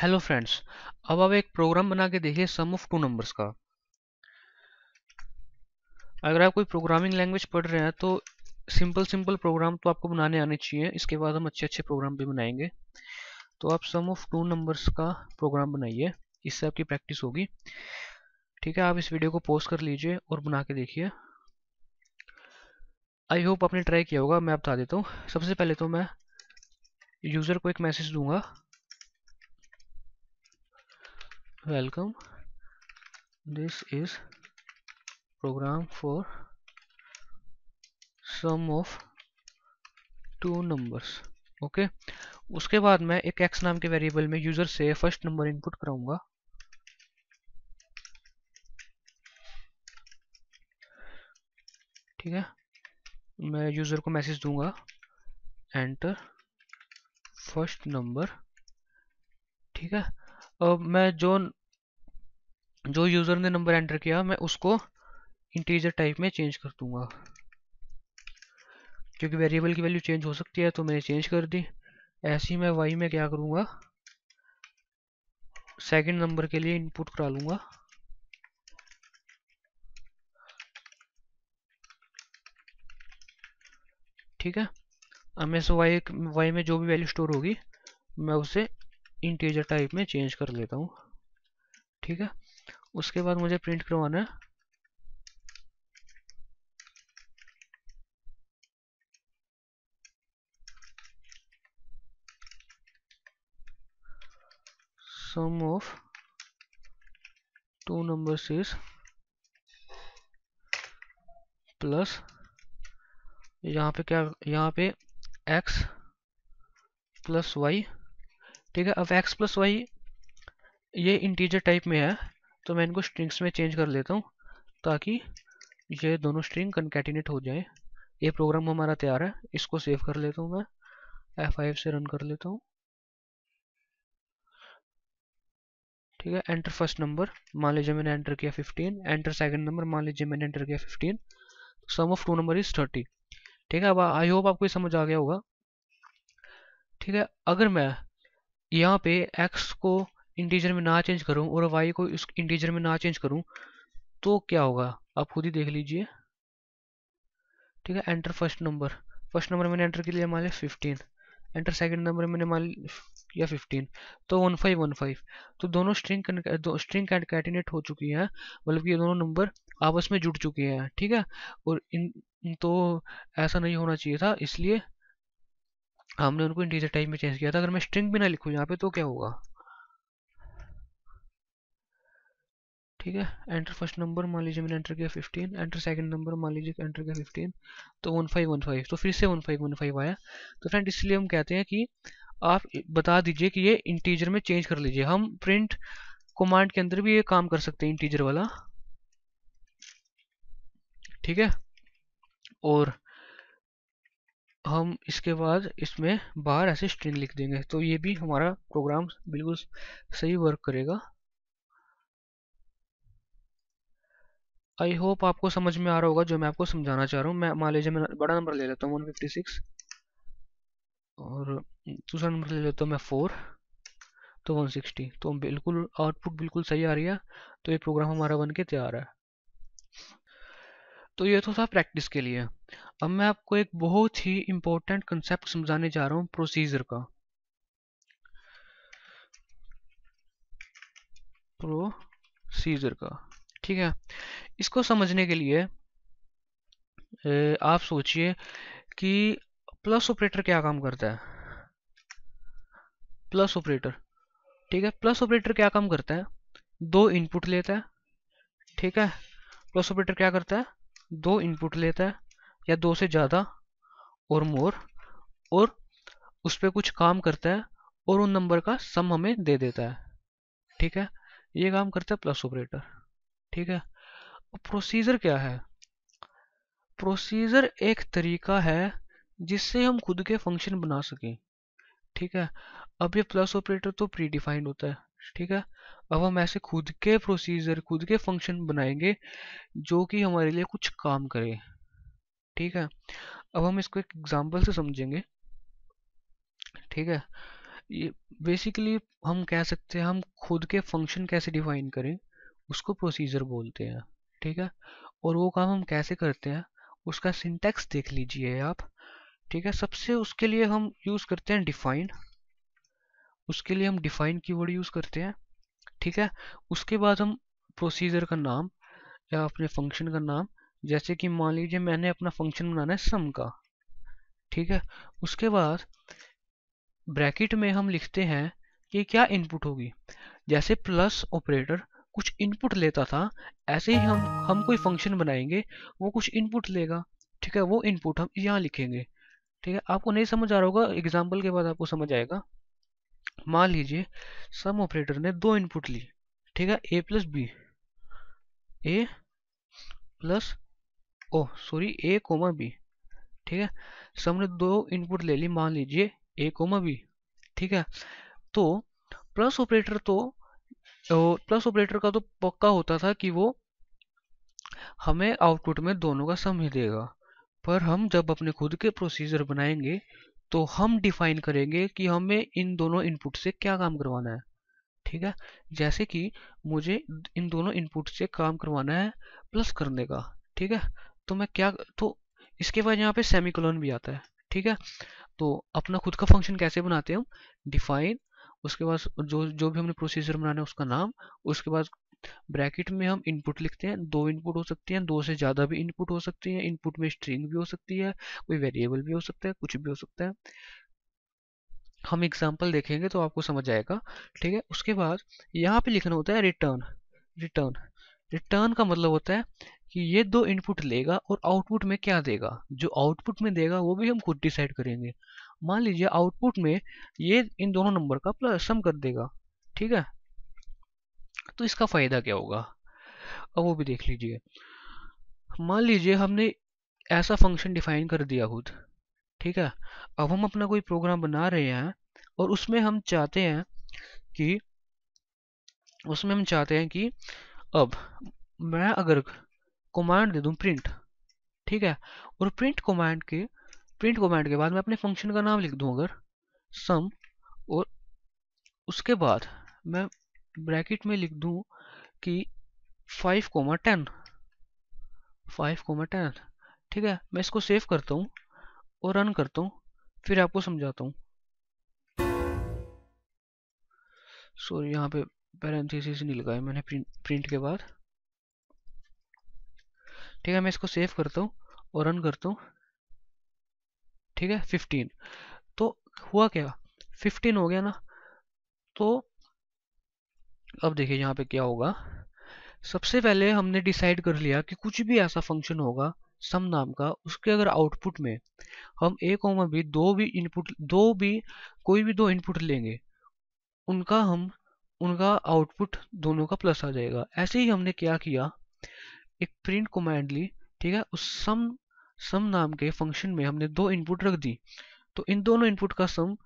Hello friends अब आप एक प्रोग्राम बना के देखिए सम ऑफ टू नंबर्स का अगर आप कोई प्रोग्रामिंग लैंग्वेज पढ़ रहे हैं तो सिंपल सिंपल प्रोग्राम तो आपको बनाने आने चाहिए इसके बाद हम अच्छे अच्छे प्रोग्राम भी बनाएंगे तो आप सम ऑफ टू नंबर्स का प्रोग्राम बनाइए इससे आपकी प्रैक्टिस होगी ठीक है आप इस वीडियो को पोस्ट कर लीजिए और बना के देखिए आई होप आपने ट्राई किया होगा मैं आप बता देता हूँ सबसे पहले तो मैं यूज़र को एक मैसेज दूंगा welcome this is program for sum of two numbers okay okay? उसके बाद मैं एक एक्स नाम के वेरिएबल में यूजर से फर्स्ट नंबर इनपुट कराऊंगा ठीक है मैं यूजर को मैसेज दूंगा एंटर फर्स्ट नंबर ठीक है मैं जो जो यूज़र ने नंबर एंटर किया मैं उसको इंटीजर टाइप में चेंज कर दूंगा क्योंकि वेरिएबल की वैल्यू चेंज हो सकती है तो मैंने चेंज कर दी ऐसी मैं वाई में क्या करूँगा सेकंड नंबर के लिए इनपुट करा लूंगा ठीक है अब मैं वाई वाई में जो भी वैल्यू स्टोर होगी मैं उसे इंटीजर टाइप में चेंज कर लेता हूँ ठीक है उसके बाद मुझे प्रिंट करवाना है sum of two number six plus यहाँ पे क्या यहाँ पे एक्स प्लस वाई ठीक है अब एक्स प्लस वाई ये इंटीजर टाइप में है तो मैं इनको स्ट्रिंग्स में चेंज कर लेता हूँ ताकि ये दोनों स्ट्रिंग कंकेटिनेट हो जाए ये प्रोग्राम हमारा तैयार है इसको सेव कर लेता हूँ मैं F5 से रन कर लेता हूँ ठीक है एंटर फर्स्ट नंबर मान लीजिए मैंने एंटर किया 15 एंटर सेकंड नंबर मान लीजिए मैंने एंटर किया 15 sum of two number is 30 ठीक है अब आई होप आपको समझ आ गया होगा ठीक है अगर मैं यहाँ पे x को इंटीजर में ना चेंज करूँ और y को इस इंटीजर में ना चेंज करूँ तो क्या होगा आप खुद ही देख लीजिए ठीक है enter first number first number मैंने एंटर के लिए मान लिया फिफ्टीन एंटर सेकेंड नंबर मैंने मान या फिफ्टीन तो वन फाइव वन फाइव तो दोनों स्ट्रिंग दो, स्ट्रिंग कैटिनेट हो चुकी हैं मतलब कि ये दोनों नंबर आपस में जुड़ चुके हैं ठीक है और इन तो ऐसा नहीं होना चाहिए था इसलिए हमने उनको इंटीजर टाइप में चेंज किया था अगर मैं स्ट्रिंग भी ना लिखूँ यहाँ पे तो क्या होगा ठीक है एंटर फर्स्ट नंबर मान लीजिए मैंने एंटर किया फिफ्टीन एंटर सेकंड नंबर मान लीजिए एंटर किया फिफ्टीन तो वन फाइव वन फाइव तो फिर से वन फाइव वन फाइव आया तो फ्रेंड इसलिए हम कहते हैं कि आप बता दीजिए कि ये इंटीजर में चेंज कर लीजिए हम प्रिंट कमांड के अंदर भी ये काम कर सकते हैं इंटीजर वाला ठीक है और हम इसके बाद इसमें बाहर ऐसे स्ट्रिंग लिख देंगे तो ये भी हमारा प्रोग्राम बिल्कुल सही वर्क करेगा आई होप आपको समझ में आ रहा होगा जो मैं आपको समझाना चाह रहा हूँ मैं मान लीजिए मैं बड़ा नंबर ले लेता हूँ वन फिफ्टी सिक्स और दूसरा नंबर ले लेता हूँ मैं फोर तो वन सिक्सटी तो बिल्कुल आउटपुट बिल्कुल सही आ रही है तो ये प्रोग्राम हमारा बन के तैयार है तो ये तो था प्रैक्टिस के लिए अब मैं आपको एक बहुत ही इंपॉर्टेंट कंसेप्ट समझाने जा रहा हूँ प्रोसीजर का प्रोसीजर का ठीक है इसको समझने के लिए आप सोचिए कि प्लस ऑपरेटर क्या काम करता है प्लस ऑपरेटर ठीक है प्लस ऑपरेटर क्या काम करता है दो इनपुट लेता है ठीक है प्लस ऑपरेटर क्या करता है दो इनपुट लेता है या दो से ज़्यादा और मोर और उस पर कुछ काम करता है और उन नंबर का सम हमें दे देता है ठीक है ये काम करता है प्लस ऑपरेटर ठीक है प्रोसीजर क्या है प्रोसीजर एक तरीका है जिससे हम खुद के फंक्शन बना सकें ठीक है अब ये प्लस ऑपरेटर तो प्री डिफाइंड होता है ठीक है अब हम ऐसे खुद के प्रोसीजर खुद के फंक्शन बनाएंगे जो कि हमारे लिए कुछ काम करे ठीक है अब हम इसको एक एग्जाम्पल से समझेंगे ठीक है ये बेसिकली हम कह सकते हैं हम खुद के फंक्शन कैसे डिफाइन करें उसको प्रोसीजर बोलते हैं ठीक है और वो काम हम कैसे करते हैं उसका सिंटेक्स देख लीजिए आप ठीक है सबसे उसके लिए हम यूज़ करते हैं डिफाइन उसके लिए हम डिफाइन कीवर्ड यूज़ करते हैं ठीक है उसके बाद हम प्रोसीजर का नाम या अपने फंक्शन का नाम जैसे कि मान लीजिए मैंने अपना फंक्शन बनाना है सम का ठीक है उसके बाद ब्रैकेट में हम लिखते हैं कि क्या इनपुट होगी जैसे प्लस ऑपरेटर कुछ इनपुट लेता था ऐसे ही हम हम कोई फंक्शन बनाएंगे वो कुछ इनपुट लेगा ठीक है वो इनपुट हम यहाँ लिखेंगे ठीक है आपको नहीं समझ आ रहा होगा एग्जाम्पल के बाद आपको समझ आएगा मान लीजिए सम ऑपरेटर ने दो इनपुट ली ठीक है A plus B A plus oh sorry A comma B ठीक है सम ने दो इनपुट ले ली मान लीजिए ए कोमा बी ठीक है तो प्लस ऑपरेटर तो प्लस ऑपरेटर का तो पक्का होता था कि वो हमें आउटपुट में दोनों का सम ही देगा पर हम जब अपने खुद के प्रोसीजर बनाएंगे तो हम डिफाइन करेंगे कि हमें इन दोनों इनपुट से क्या काम करवाना है ठीक है जैसे कि मुझे इन दोनों इनपुट से काम करवाना है प्लस करने का ठीक है तो मैं क्या तो इसके बाद यहाँ पे कलोन भी आता है ठीक है तो अपना खुद का फंक्शन कैसे बनाते हैं हम डिफाइन उसके बाद जो जो भी हमने प्रोसीजर बनाना है उसका नाम उसके बाद ब्रैकेट में हम इनपुट लिखते हैं दो इनपुट हो सकती हैं दो से ज़्यादा भी इनपुट हो सकती हैं इनपुट में स्ट्रिंग भी हो सकती है कोई वेरिएबल भी हो सकता है कुछ भी हो सकता है हम एग्जाम्पल देखेंगे तो आपको समझ आएगा ठीक है उसके बाद यहाँ पे लिखना होता है रिटर्न रिटर्न रिटर्न का मतलब होता है कि ये दो इनपुट लेगा और आउटपुट में क्या देगा जो आउटपुट में देगा वो भी हम खुद डिसाइड करेंगे मान लीजिए आउटपुट में ये इन दोनों नंबर का प्लस सम कर देगा ठीक है तो इसका फ़ायदा क्या होगा अब वो भी देख लीजिए मान लीजिए हमने ऐसा फंक्शन डिफाइन कर दिया खुद ठीक है अब हम अपना कोई प्रोग्राम बना रहे हैं और उसमें हम चाहते हैं कि उसमें हम चाहते हैं कि अब मैं अगर कमांड दे दूं प्रिंट ठीक है और प्रिंट कमांड के प्रिंट कमांड के बाद मैं अपने फंक्शन का नाम लिख दूं अगर सम और उसके बाद मैं ब्रैकेट में लिख दूं कि five comma ten five comma ten ठीक है मैं इसको सेव करता हूँ और रन करता हूँ फिर आपको समझाता हूँ सॉरी यहाँ पे पैरेंथेसिस नहीं लगाए मैंने प्रिंट, प्रिंट के बाद ठीक है मैं इसको सेव करता हूँ और रन करता हूँ ठीक है फिफ्टीन तो हुआ क्या फिफ्टीन हो गया ना तो अब देखिए यहाँ पे क्या होगा सबसे पहले हमने डिसाइड कर लिया कि कुछ भी ऐसा फंक्शन होगा सम नाम का उसके अगर आउटपुट में हम ए कॉमा भी दो भी इनपुट दो भी कोई भी दो इनपुट लेंगे उनका हम उनका आउटपुट दोनों का प्लस आ जाएगा ऐसे ही हमने क्या किया एक प्रिंट कमांड ली ठीक है उस सम सम नाम के फंक्शन में हमने दो इनपुट रख दी तो इन दोनों इनपुट का सम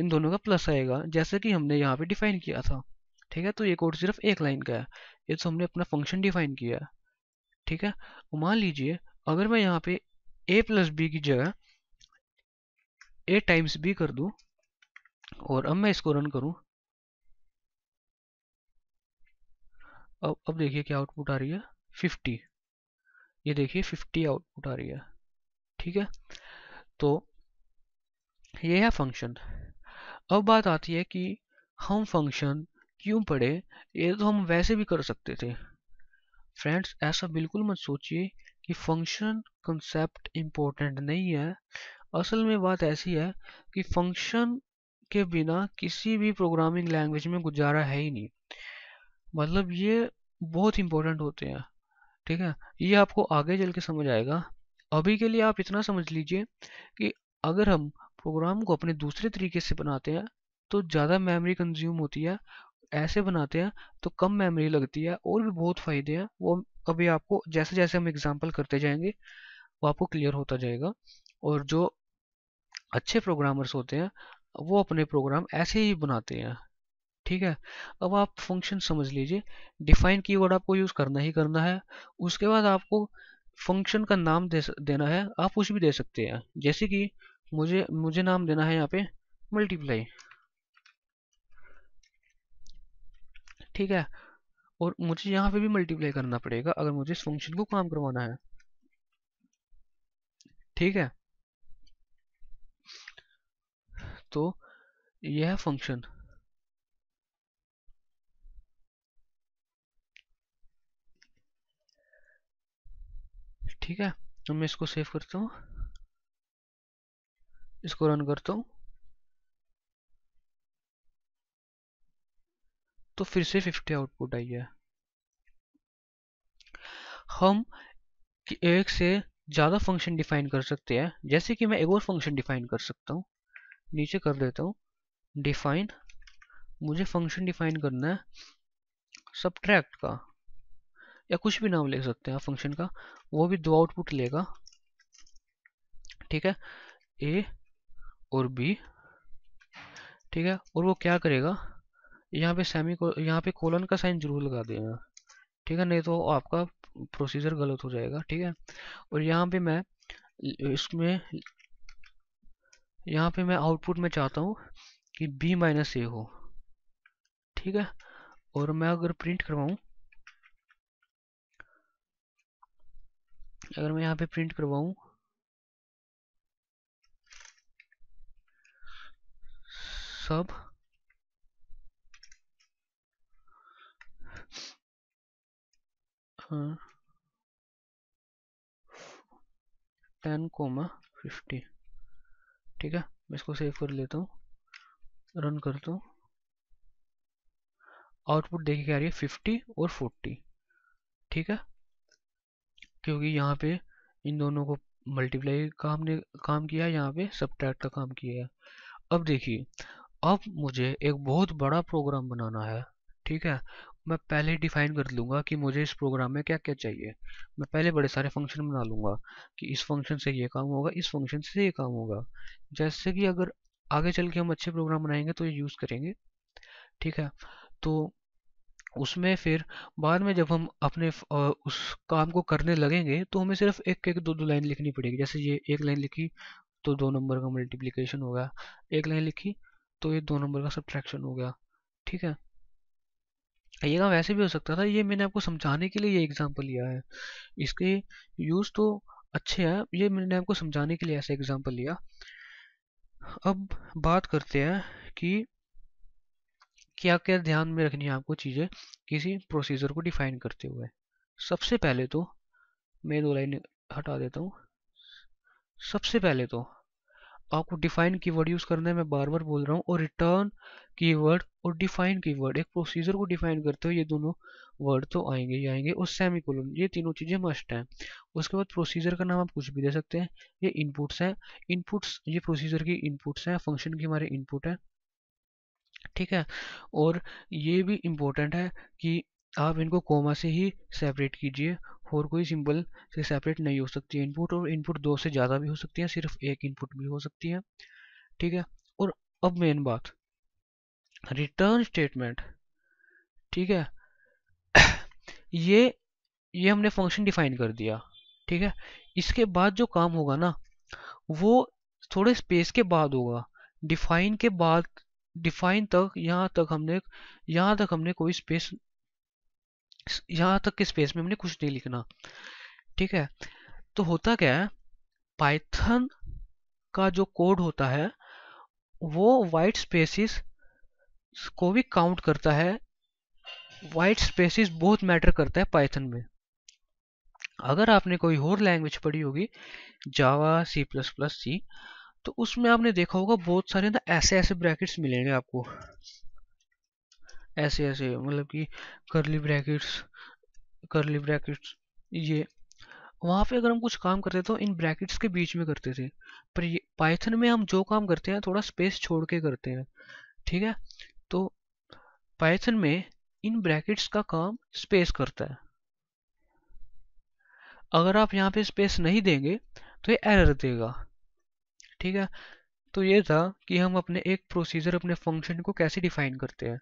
इन दोनों का प्लस आएगा जैसे कि हमने यहाँ पे डिफाइन किया था ठीक है तो ये कोड सिर्फ एक लाइन का है ये तो हमने अपना फंक्शन डिफाइन किया है ठीक है मान लीजिए अगर मैं यहाँ पे ए प्लस बी की जगह ए टाइम्स बी कर दूँ और अब मैं इसको रन करूँ अब अब देखिए क्या आउटपुट आ रही है फिफ्टी ये देखिए फिफ्टी आउटपुट आ रही है ठीक है तो ये है फंक्शन अब बात आती है कि हम फंक्शन क्यों पढ़े ये तो हम वैसे भी कर सकते थे फ्रेंड्स ऐसा बिल्कुल मत सोचिए कि फंक्शन कंसेप्ट इम्पोर्टेंट नहीं है असल में बात ऐसी है कि फंक्शन के बिना किसी भी प्रोग्रामिंग लैंग्वेज में गुजारा है ही नहीं मतलब ये बहुत इम्पोर्टेंट होते हैं ठीक है ये आपको आगे चल के समझ आएगा अभी के लिए आप इतना समझ लीजिए कि अगर हम प्रोग्राम को अपने दूसरे तरीके से बनाते हैं तो ज़्यादा मेमोरी कंज्यूम होती है ऐसे बनाते हैं तो कम मेमोरी लगती है और भी बहुत फ़ायदे हैं वो अभी आपको जैसे जैसे हम एग्जाम्पल करते जाएंगे वो आपको क्लियर होता जाएगा और जो अच्छे प्रोग्रामर्स होते हैं वो अपने प्रोग्राम ऐसे ही बनाते हैं ठीक है अब आप फंक्शन समझ लीजिए डिफाइन कीवर्ड आपको यूज़ करना ही करना है उसके बाद आपको फंक्शन का नाम दे देना है आप कुछ भी दे सकते हैं जैसे कि मुझे मुझे नाम देना है यहाँ पे मल्टीप्लाई ठीक है और मुझे यहाँ पे भी मल्टीप्लाई करना पड़ेगा अगर मुझे इस फंक्शन को काम करवाना है ठीक है तो यह है फंक्शन ठीक है तो मैं इसको सेव करता हूँ इसको रन करता हूँ तो फिर से 50 आउटपुट आई है हम एक से ज़्यादा फंक्शन डिफाइन कर सकते हैं जैसे कि मैं एक और फंक्शन डिफाइन कर सकता हूँ नीचे कर देता हूँ डिफाइन मुझे फंक्शन डिफाइन करना है सब्ट्रैक्ट का या कुछ भी नाम ले सकते हैं फंक्शन का वो भी दो आउटपुट लेगा ठीक है ए और बी ठीक है और वो क्या करेगा यहाँ पे सेमी को यहाँ पे कोलन का साइन जरूर लगा देना ठीक है नहीं तो आपका प्रोसीजर गलत हो जाएगा ठीक है और यहाँ पे मैं इसमें यहाँ पे मैं आउटपुट में चाहता हूँ कि b माइनस ए हो ठीक है और मैं अगर प्रिंट करवाऊँ अगर मैं यहाँ पे प्रिंट करवाऊँ सब uh, कोमा फिफ्टी ठीक है मैं इसको सेव कर लेता हूँ रन करता हूँ आउटपुट देखिए क्या आ रही है फिफ्टी और फोर्टी ठीक है क्योंकि यहाँ पे इन दोनों को मल्टीप्लाई का हमने काम किया है यहाँ पे सब का काम किया है अब देखिए अब मुझे एक बहुत बड़ा प्रोग्राम बनाना है ठीक है मैं पहले डिफाइन कर लूँगा कि मुझे इस प्रोग्राम में क्या क्या चाहिए मैं पहले बड़े सारे फंक्शन बना लूँगा कि इस फंक्शन से ये काम होगा इस फंक्शन से ये काम होगा जैसे कि अगर आगे चल के हम अच्छे प्रोग्राम बनाएंगे तो ये यूज़ करेंगे ठीक है तो उसमें फिर बाद में जब हम अपने उस काम को करने लगेंगे तो हमें सिर्फ एक एक दो दो लाइन लिखनी पड़ेगी जैसे ये एक लाइन लिखी तो दो नंबर का मल्टीप्लिकेशन हो गया एक लाइन लिखी तो ये दो नंबर का सब्ट्रैक्शन हो गया ठीक है ये काम वैसे भी हो सकता था ये मैंने आपको समझाने के लिए ये एग्जाम्पल लिया है इसके यूज़ तो अच्छे हैं ये मैंने आपको समझाने के लिए ऐसा एग्जाम्पल लिया अब बात करते हैं कि क्या क्या ध्यान में रखनी है आपको चीज़ें किसी प्रोसीजर को डिफाइन करते हुए सबसे पहले तो मैं दो लाइन हटा देता हूँ सबसे पहले तो आपको डिफाइन कीवर्ड यूज़ करना है मैं बार बार बोल रहा हूँ और रिटर्न कीवर्ड और डिफाइन कीवर्ड एक प्रोसीजर को डिफाइन करते हुए ये दोनों वर्ड तो आएंगे ही आएंगे और सेमी कोलन ये तीनों चीज़ें मस्ट हैं उसके बाद प्रोसीजर का नाम आप कुछ भी दे सकते हैं ये इनपुट्स हैं इनपुट्स ये प्रोसीजर की इनपुट्स हैं फंक्शन की हमारे इनपुट है ठीक है और ये भी इम्पोर्टेंट है कि आप इनको कोमा से ही सेपरेट कीजिए और कोई सिंबल से सेपरेट नहीं हो सकती है इनपुट और इनपुट दो से ज़्यादा भी हो सकती है सिर्फ एक इनपुट भी हो सकती है ठीक है और अब मेन बात रिटर्न स्टेटमेंट ठीक है ये ये हमने फंक्शन डिफाइन कर दिया ठीक है इसके बाद जो काम होगा ना वो थोड़े स्पेस के बाद होगा डिफाइन के बाद डिफाइन तक यहाँ तक हमने यहाँ तक हमने कोई स्पेस यहाँ तक के स्पेस में हमने कुछ नहीं लिखना ठीक है तो होता क्या है पाइथन का जो कोड होता है वो वाइट स्पेसिस को भी काउंट करता है वाइट स्पेसिस बहुत मैटर करता है पाइथन में अगर आपने कोई और लैंग्वेज पढ़ी होगी जावा सी प्लस प्लस सी तो उसमें आपने देखा होगा बहुत सारे ना ऐसे ऐसे ब्रैकेट्स मिलेंगे आपको ऐसे ऐसे मतलब कि करली ब्रैकेट्स करली ब्रैकेट्स ये वहाँ पे अगर हम कुछ काम करते तो इन ब्रैकेट्स के बीच में करते थे पर ये पाइथन में हम जो काम करते हैं थोड़ा स्पेस छोड़ के करते हैं ठीक है तो पाइथन में इन ब्रैकेट्स का काम स्पेस करता है अगर आप यहाँ पे स्पेस नहीं देंगे तो ये एरर देगा ठीक है तो ये था कि हम अपने एक प्रोसीजर अपने फंक्शन को कैसे डिफाइन करते हैं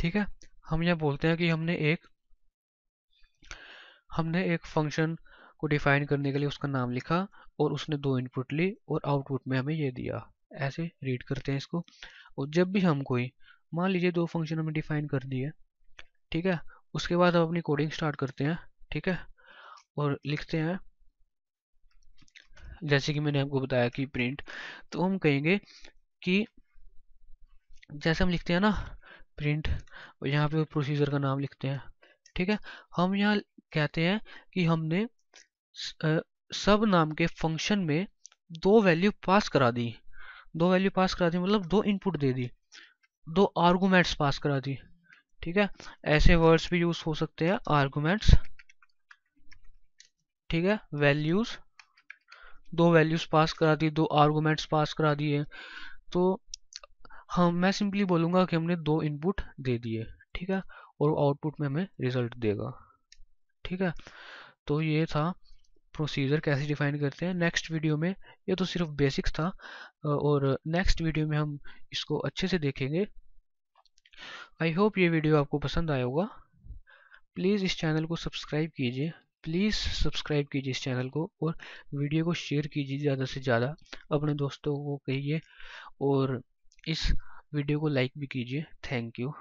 ठीक है हम यह बोलते हैं कि हमने एक हमने एक फंक्शन को डिफाइन करने के लिए उसका नाम लिखा और उसने दो इनपुट ली और आउटपुट में हमें ये दिया ऐसे रीड करते हैं इसको और जब भी हम कोई मान लीजिए दो फंक्शन हमें डिफाइन कर दिए ठीक है उसके बाद हम अपनी कोडिंग स्टार्ट करते हैं ठीक है और लिखते हैं जैसे कि मैंने आपको बताया कि प्रिंट तो हम कहेंगे कि जैसे हम लिखते हैं ना प्रिंट और यहाँ पे प्रोसीजर का नाम लिखते हैं ठीक है हम यहाँ कहते हैं कि हमने सब नाम के फंक्शन में दो वैल्यू पास करा दी दो वैल्यू पास करा दी मतलब दो इनपुट दे दी दो आर्गूमेंट्स पास करा दी ठीक है ऐसे वर्ड्स भी यूज हो सकते हैं आर्गूमेंट्स ठीक है वैल्यूज दो वैल्यूज पास करा दी दो आर्गूमेंट्स पास करा दिए तो हम हाँ, मैं सिंपली बोलूँगा कि हमने दो इनपुट दे दिए ठीक है और आउटपुट में हमें रिजल्ट देगा ठीक है तो ये था प्रोसीजर कैसे डिफाइन करते हैं नेक्स्ट वीडियो में ये तो सिर्फ बेसिक्स था और नेक्स्ट वीडियो में हम इसको अच्छे से देखेंगे आई होप ये वीडियो आपको पसंद आया होगा प्लीज़ इस चैनल को सब्सक्राइब कीजिए प्लीज़ सब्सक्राइब कीजिए इस चैनल को और वीडियो को शेयर कीजिए ज़्यादा से ज़्यादा अपने दोस्तों को कहिए और इस वीडियो को लाइक भी कीजिए थैंक यू